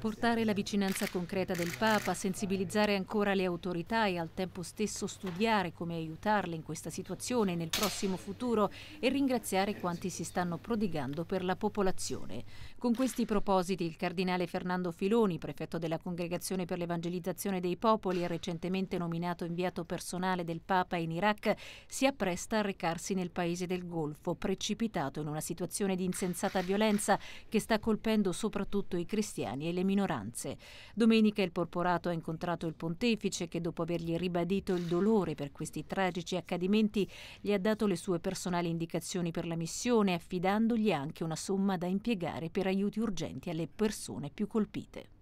Portare la vicinanza concreta del Papa, sensibilizzare ancora le autorità e al tempo stesso studiare come aiutarle in questa situazione nel prossimo futuro e ringraziare quanti si stanno prodigando per la popolazione. Con questi propositi il cardinale Fernando Filoni, prefetto della Congregazione per l'Evangelizzazione dei Popoli e recentemente nominato inviato personale del Papa in Iraq, si appresta a recarsi nel paese del Golfo, precipitato in una situazione di insensata violenza che sta colpendo soprattutto i cristiani e le minoranze minoranze. Domenica il Porporato ha incontrato il pontefice che dopo avergli ribadito il dolore per questi tragici accadimenti gli ha dato le sue personali indicazioni per la missione affidandogli anche una somma da impiegare per aiuti urgenti alle persone più colpite.